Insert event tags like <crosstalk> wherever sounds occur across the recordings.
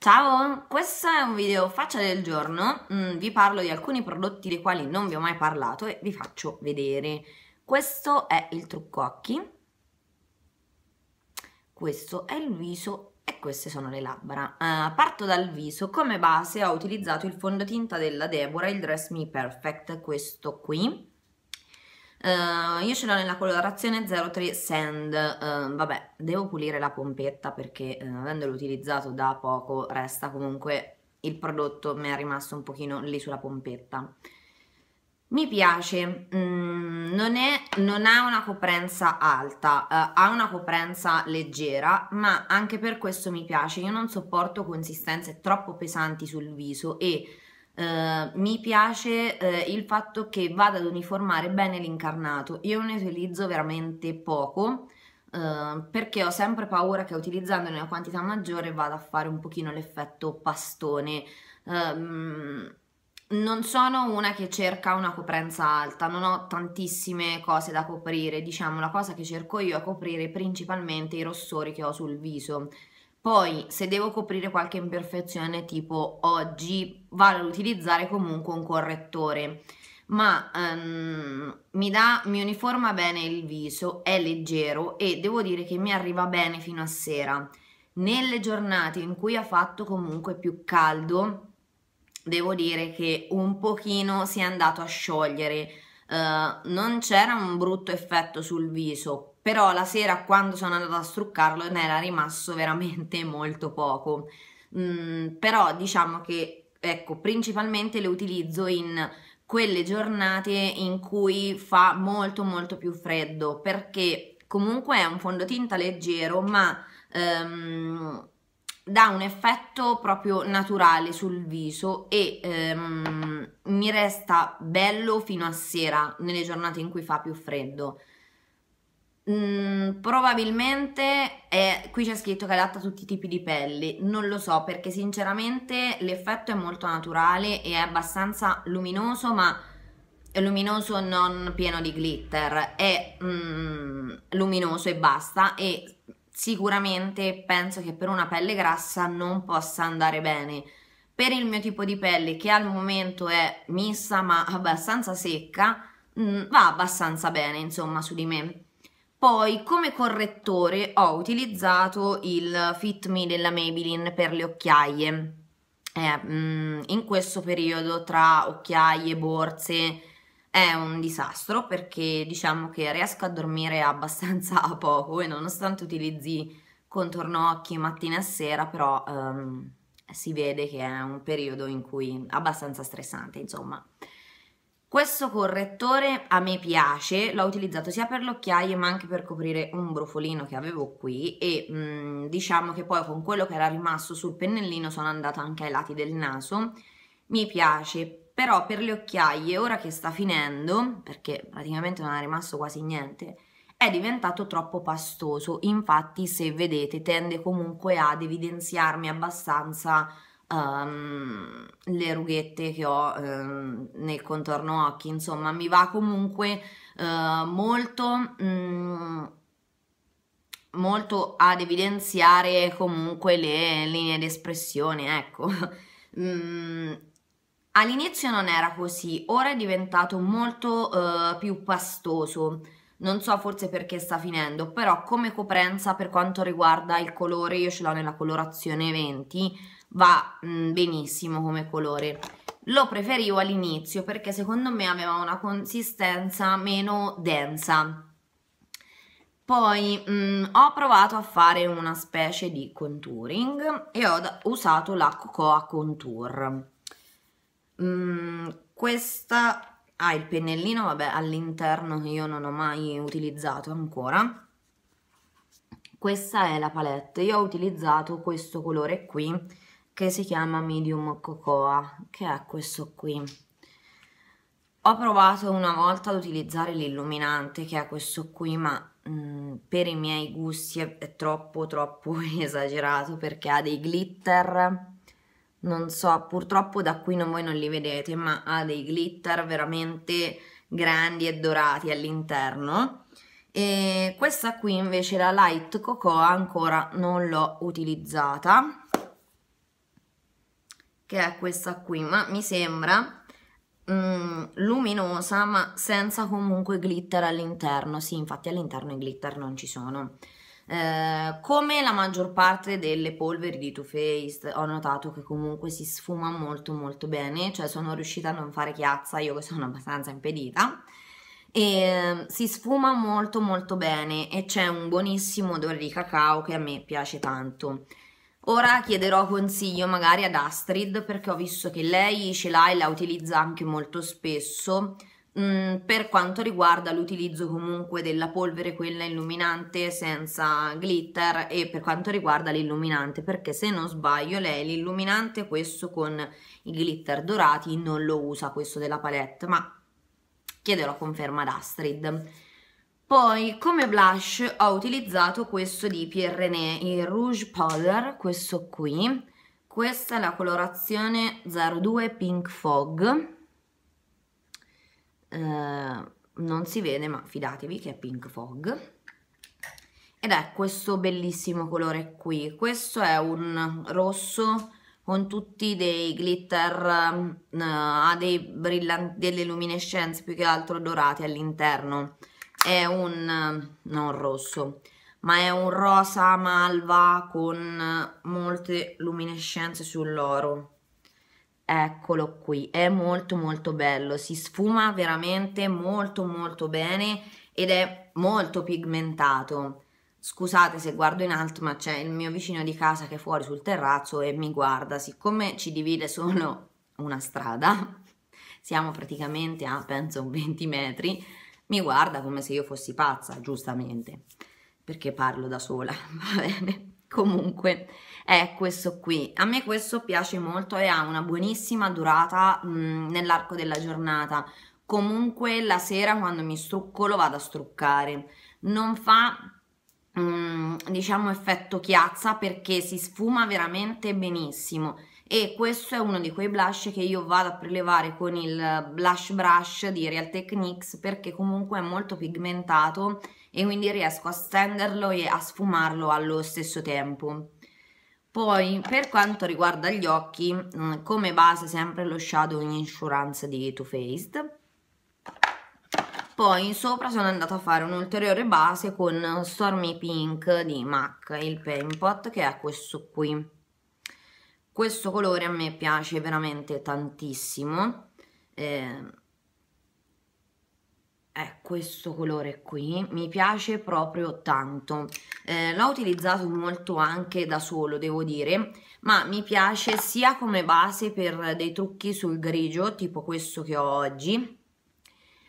Ciao, questo è un video faccia del giorno, mm, vi parlo di alcuni prodotti dei quali non vi ho mai parlato e vi faccio vedere. Questo è il trucco occhi, questo è il viso e queste sono le labbra. Uh, parto dal viso, come base ho utilizzato il fondotinta della Deborah, il Dress Me Perfect, questo qui. Uh, io ce l'ho nella colorazione 03 Sand, uh, vabbè, devo pulire la pompetta perché uh, avendolo utilizzato da poco resta comunque il prodotto, mi è rimasto un pochino lì sulla pompetta. Mi piace, mm, non, è, non, ha una coprenza alta, ha una coprenza leggera, ma anche per questo mi piace, io non sopporto consistenze troppo pesanti sul viso e eh, mi piace uh, il fatto che vada ad uniformare bene l'incarnato. Io ne utilizzo veramente poco uh, perché ho sempre paura che utilizzandone una quantità maggiore vada a fare un pochino l'effetto pastone. Ehm, non sono una che cerca una coprenza alta, non ho tantissime cose da coprire, diciamo la cosa che cerco io è coprire principalmente i rossori che ho sul viso. Poi, se devo coprire qualche imperfezione, tipo oggi, vado ad utilizzare comunque un correttore, ma um, mi, dà, mi uniforma bene il viso, è leggero e devo dire che mi arriva bene fino a sera. Nelle giornate in cui ha fatto comunque più caldo, devo dire che un pochino si è andato a sciogliere, uh, non c'era un brutto effetto sul viso, però la sera quando sono andata a struccarlo ne era rimasto veramente molto poco. Mm, però diciamo che ecco, principalmente le utilizzo in quelle giornate in cui fa molto molto più freddo perché comunque è un fondotinta leggero ma ehm, dà un effetto proprio naturale sul viso e ehm, mi resta bello fino a sera nelle giornate in cui fa più freddo Mm, probabilmente eh, qui c'è scritto che adatta a tutti i tipi di pelli, non lo so perché sinceramente l'effetto è molto naturale e è abbastanza luminoso ma è luminoso non pieno di glitter, è mm, luminoso e basta e sicuramente penso che per una pelle grassa non possa andare bene. Per il mio tipo di pelle che al momento è mista ma abbastanza secca, mm, va abbastanza bene insomma su di me poi come correttore ho utilizzato il Fit Me della Maybelline per le occhiaie. Eh, mm, in questo periodo tra occhiaie, e borse è un disastro perché diciamo che riesco a dormire <laughs> abbastanza poco e nonostante utilizzi contorno occhi mattina e sera però ehm, si vede che è un periodo in cui è abbastanza stressante insomma. Questo correttore a me piace, l'ho utilizzato sia per le occhiaie ma anche per coprire un brufolino che avevo qui e mh, mm, diciamo che poi con quello che era rimasto sul pennellino sono andata anche ai lati del naso. Mi piace, però per le occhiaie ora che sta finendo, perché praticamente non è rimasto quasi niente, è diventato troppo pastoso, infatti se vedete tende comunque ad evidenziarmi abbastanza um, le rughette che ho um, nel contorno occhi, insomma mi va comunque uh, molto... Um, molto ad evidenziare comunque le linee d'espressione, ecco. <laughs> Mm, all'inizio non era così, ora è diventato molto uh, più pastoso. Non so forse perché sta finendo, però come coprenza per quanto riguarda il colore, io ce l'ho nella colorazione 20, va mh, mm, benissimo come colore lo preferivo all'inizio perché secondo me aveva una consistenza meno densa poi mh, mm, ho provato a fare una specie di contouring e ho usato la Cocoa Contour mh, mm, questa ha ah, il pennellino vabbè all'interno che io non ho mai utilizzato ancora questa è la palette io ho utilizzato questo colore qui che si chiama Medium Cocoa, che è questo qui. Ho provato una volta ad utilizzare l'illuminante, che è questo qui, ma mh, mm, per i miei gusti è, è troppo troppo <laughs> esagerato perché ha dei glitter non so, purtroppo da qui non, voi non li vedete, ma ha dei glitter veramente grandi e dorati all'interno. E questa qui invece, la Light Cocoa, ancora non l'ho utilizzata che è questa qui, ma mi sembra mm, luminosa ma senza comunque glitter all'interno, sì infatti all'interno i glitter non ci sono. Eh, come la maggior parte delle polveri di Too Faced ho notato che comunque si sfuma molto molto bene, cioè sono riuscita a non fare chiazza, io che sono <laughs> abbastanza impedita e ehm, si sfuma molto molto bene e c'è un buonissimo odore di cacao che a me piace tanto Ora chiederò consiglio magari ad Astrid perché ho visto che lei ce l'ha e la utilizza anche molto spesso mh, mm, per quanto riguarda l'utilizzo comunque della polvere quella illuminante senza glitter e per quanto riguarda l'illuminante perché se non sbaglio lei l'illuminante questo con i glitter dorati non lo usa questo della palette ma chiederò conferma ad Astrid. Poi come blush ho utilizzato questo di Pierre René, il Rouge Powder, questo qui. Questa è la colorazione 02 Pink Fog. Eh, non si vede ma fidatevi che è Pink Fog. Ed è questo bellissimo colore qui. Questo è un rosso con tutti dei glitter, eh, ha dei delle luminescenze più che altro dorate all'interno è un, non rosso, ma è un rosa malva con molte luminescenze sull'oro. Eccolo qui, è molto molto bello, si sfuma veramente molto molto bene ed è molto pigmentato. Scusate se guardo in alto, ma c'è il mio vicino di casa che è fuori sul terrazzo e mi guarda. Siccome ci divide solo una strada, <laughs> siamo praticamente a penso 20 metri, mi guarda come se io fossi pazza, giustamente, perché parlo da sola, <laughs> va bene. Comunque è questo qui. A me questo piace molto e ha una buonissima durata mm, nell'arco della giornata. Comunque la sera quando mi strucco lo vado a struccare. Non fa mm, diciamo effetto chiazza perché si sfuma veramente benissimo e questo è uno di quei blush che io vado a prelevare con il blush brush di Real Techniques perché comunque è molto pigmentato e quindi riesco a stenderlo e a sfumarlo allo stesso tempo. Poi per quanto riguarda gli occhi, mm, come base sempre lo shadow in insurance di Too Faced. Poi sopra sono andata a fare un'ulteriore base con Stormy Pink di MAC, il Paint Pot che è questo qui questo colore a me piace veramente tantissimo eh, è questo colore qui mi piace proprio tanto eh, l'ho utilizzato molto anche da solo devo dire ma mi piace sia come base per dei trucchi sul grigio tipo questo che ho oggi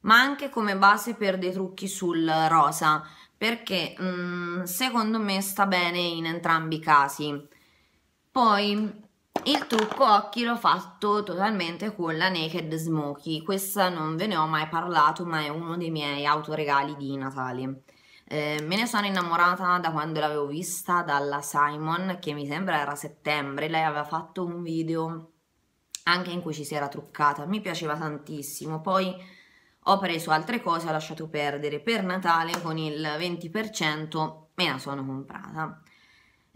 ma anche come base per dei trucchi sul rosa perché mh, mm, secondo me sta bene in entrambi i casi poi il trucco occhi l'ho fatto totalmente con la Naked Smokey, questa non ve ne ho mai parlato ma è uno dei miei autoregali di Natale. Eh, me ne sono innamorata da quando l'avevo vista dalla Simon, che mi sembra era settembre, lei aveva fatto un video anche in cui ci si era truccata, mi piaceva tantissimo, poi ho preso altre cose, ho lasciato perdere per Natale con il 20% me la sono comprata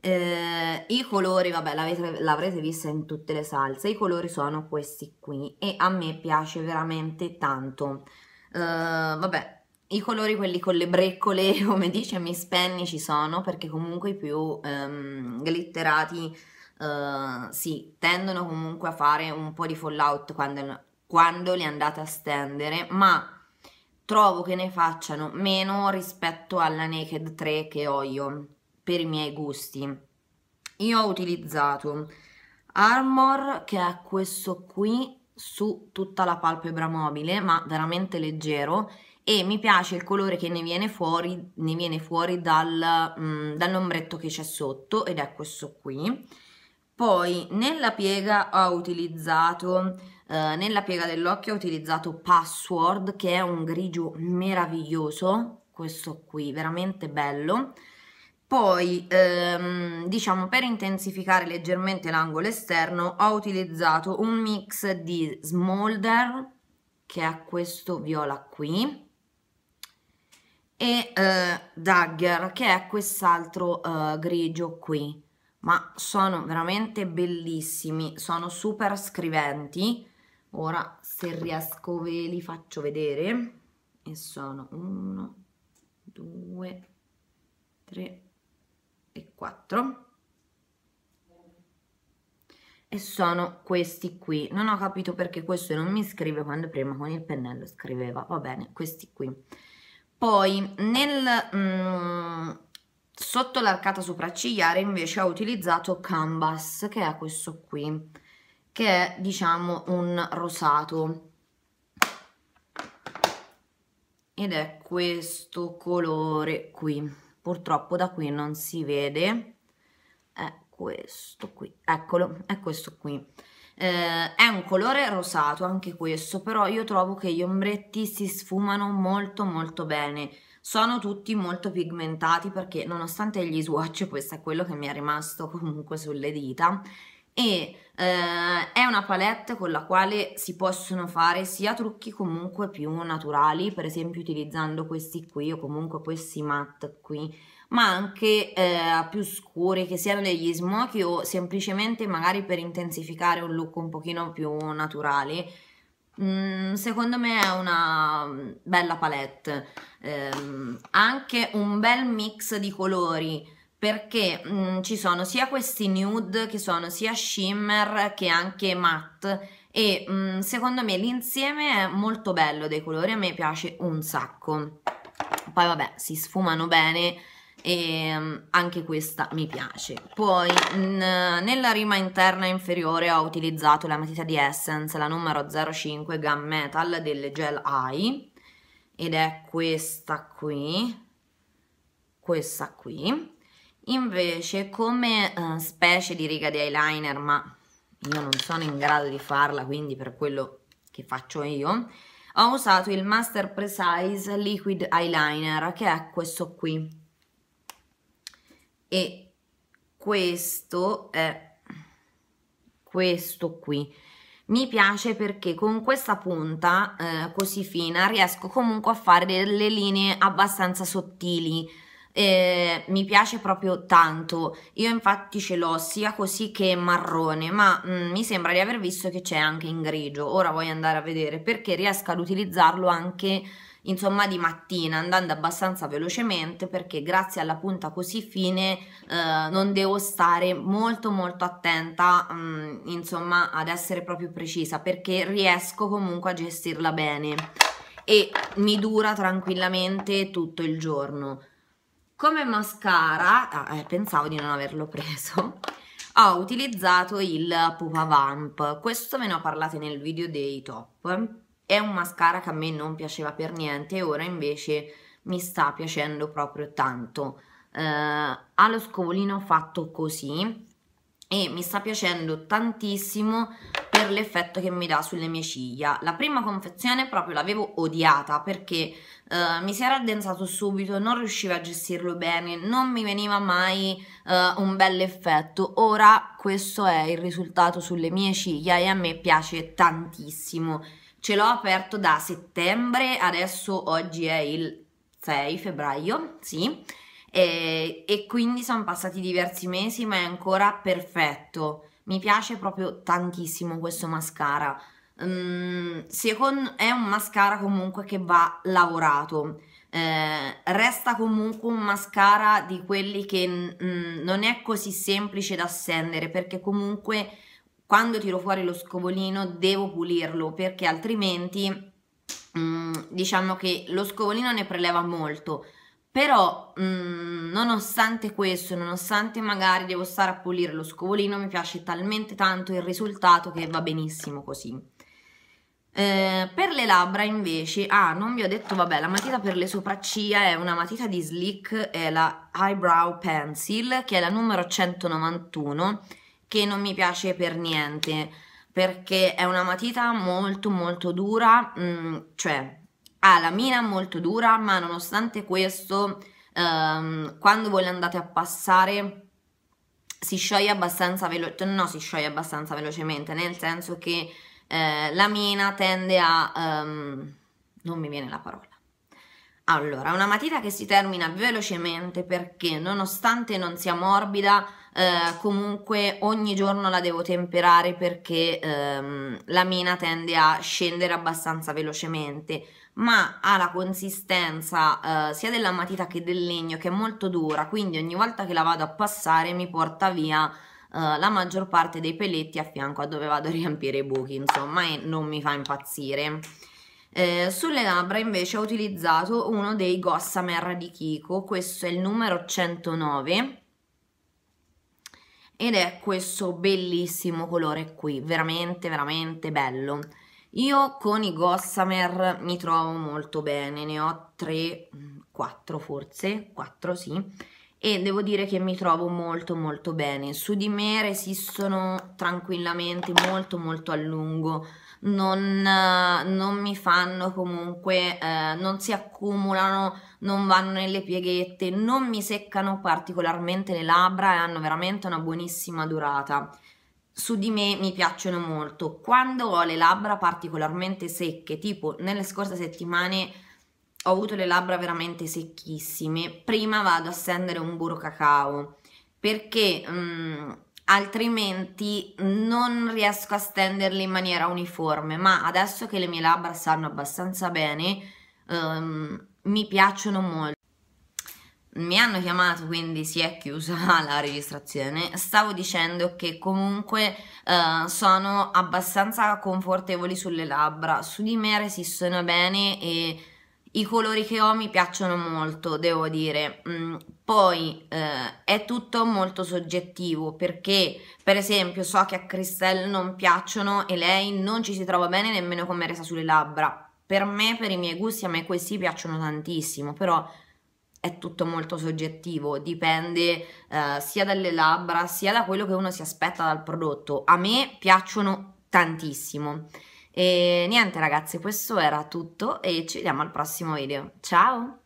eh, I colori, vabbè, l'avrete vista in tutte le salse, i colori sono questi qui e a me piace veramente tanto. Eh, vabbè, i colori quelli con le breccole, <laughs> come dice Miss Penny, ci sono perché comunque i più ehm, glitterati eh, sì, tendono comunque a fare un po' di fallout quando, quando li andate a stendere, ma trovo che ne facciano meno rispetto alla Naked 3 che ho io per i miei gusti. Io ho utilizzato Armor che è questo qui su tutta la palpebra mobile ma veramente leggero e mi piace il colore che ne viene fuori, ne viene fuori dal, mm, dall'ombretto che c'è sotto ed è questo qui. Poi nella piega ho utilizzato, eh, nella piega dell'occhio ho utilizzato Password che è un grigio meraviglioso, questo qui, veramente bello. Poi, ehm, diciamo, per intensificare leggermente l'angolo esterno ho utilizzato un mix di Smolder, che è questo viola qui, e eh, Dagger, che è quest'altro eh, grigio qui. Ma sono veramente bellissimi, sono super scriventi. Ora, se riesco, ve li faccio vedere. E sono uno, due, tre, 4 e sono questi qui non ho capito perché questo non mi scrive quando prima con il pennello scriveva va bene questi qui poi nel mm, sotto l'arcata sopraccigliare invece ho utilizzato canvas che è questo qui che è diciamo un rosato ed è questo colore qui purtroppo da qui non si vede, è questo qui, eccolo, è questo qui. Eh, è un colore rosato anche questo, però io trovo che gli ombretti si sfumano molto molto bene. Sono tutti molto pigmentati perché nonostante gli swatch questo è quello che mi è rimasto comunque sulle dita e eh, è una palette con la quale si possono fare sia trucchi comunque più naturali, per esempio utilizzando questi qui o comunque questi matte qui, ma anche eh, più scuri che siano degli smoky o semplicemente magari per intensificare un look un pochino più naturale. Mm, secondo me è una mm, bella palette, eh, anche un bel mix di colori perché mh, mm, ci sono sia questi nude che sono sia shimmer che anche matte e mh, mm, secondo me l'insieme è molto bello dei colori, a me piace un sacco. Poi vabbè, si sfumano bene e mh, mm, anche questa mi piace. Poi nella rima interna inferiore ho utilizzato la matita di Essence, la numero 05 Gum Metal delle Gel Eye ed è questa qui, questa qui Invece come eh, specie di riga di eyeliner, ma io non sono in grado di farla, quindi per quello che faccio io, ho usato il Master Precise Liquid Eyeliner, che è questo qui. E questo è questo qui. Mi piace perché con questa punta eh, così fina riesco comunque a fare delle linee abbastanza sottili, eh, mi piace proprio tanto. Io infatti ce l'ho sia così che marrone, ma mh, mm, mi sembra di aver visto che c'è anche in grigio. Ora voglio andare a vedere perché riesco ad utilizzarlo anche insomma di mattina andando abbastanza velocemente perché grazie alla punta così fine eh, non devo stare molto molto attenta mh, mm, insomma ad essere proprio precisa perché riesco comunque a gestirla bene e mi dura tranquillamente tutto il giorno come mascara, ah, eh, pensavo di non averlo preso, ho utilizzato il Pupa Vamp. Questo ve ne ho parlato nel video dei top. È un mascara che a me non piaceva per niente e ora invece mi sta piacendo proprio tanto. Eh, ha lo scovolino fatto così e mi sta piacendo tantissimo per l'effetto che mi dà sulle mie ciglia. La prima confezione proprio l'avevo odiata perché Uh, mi si era addensato subito, non riuscivo a gestirlo bene, non mi veniva mai uh, un bel effetto. Ora questo è il risultato sulle mie ciglia e a me piace tantissimo. Ce l'ho aperto da settembre, adesso oggi è il 6 febbraio, sì, e, e quindi sono passati diversi mesi ma è ancora perfetto mi piace proprio tantissimo questo mascara. Um, mm, secondo, è un mascara comunque che va lavorato. Eh, resta comunque un mascara di quelli che mh, mm, non è così semplice da stendere perché comunque quando tiro fuori lo scovolino devo pulirlo perché altrimenti mh, mm, diciamo che lo scovolino ne preleva molto però, mh, mm, nonostante questo, nonostante magari devo stare a pulire lo scovolino, mi piace talmente tanto il risultato che va benissimo così. Eh, per le labbra invece, ah non vi ho detto, vabbè la matita per le sopracciglia è una matita di Slick, è la Eyebrow Pencil che è la numero 191 che non mi piace per niente perché è una matita molto molto dura, mh, mm, cioè ha la mina molto dura, ma nonostante questo, ehm, quando voi andate a passare si scioglie abbastanza velocemente, no si scioglie abbastanza velocemente, nel senso che eh, la mina tende a... Ehm, non mi viene la parola allora, una matita che si termina velocemente perché nonostante non sia morbida, eh, comunque ogni giorno la devo temperare perché ehm, la mina tende a scendere abbastanza velocemente, ma ha la consistenza eh, sia della matita che del legno che è molto dura, quindi ogni volta che la vado a passare mi porta via eh, la maggior parte dei peletti a fianco a dove vado a riempire i buchi, insomma, e non mi fa impazzire. Eh, sulle labbra invece ho utilizzato uno dei Gossamer di Kiko, questo è il numero 109 ed è questo bellissimo colore qui, veramente veramente bello. Io con i Gossamer mi trovo molto bene, ne ho 3, 4 forse, 4 sì, e devo dire che mi trovo molto molto bene. Su di me resistono tranquillamente molto molto a lungo, non, eh, non mi fanno comunque, eh, non si accumulano, non vanno nelle pieghette, non mi seccano particolarmente le labbra e hanno veramente una buonissima durata. Su di me mi piacciono molto. Quando ho le labbra particolarmente secche, tipo nelle scorse settimane ho avuto le labbra veramente secchissime, prima vado a stendere un burro cacao perché... Mh, mm, altrimenti non riesco a stenderli in maniera uniforme, ma adesso che le mie labbra stanno abbastanza bene, um, mi piacciono molto. Mi hanno chiamato, quindi si è chiusa <laughs> la registrazione. Stavo dicendo che comunque uh, sono abbastanza confortevoli sulle labbra, su di me resistono bene e i colori che ho mi piacciono molto, devo dire. Mm, poi eh, è tutto molto soggettivo perché, per esempio, so che a Christelle non piacciono e lei non ci si trova bene nemmeno come resa sulle labbra. Per me, per i miei gusti, a me questi piacciono tantissimo, però è tutto molto soggettivo, dipende eh, sia dalle labbra sia da quello che uno si aspetta dal prodotto. A me piacciono tantissimo. E niente ragazzi, questo era tutto e ci vediamo al prossimo video. Ciao!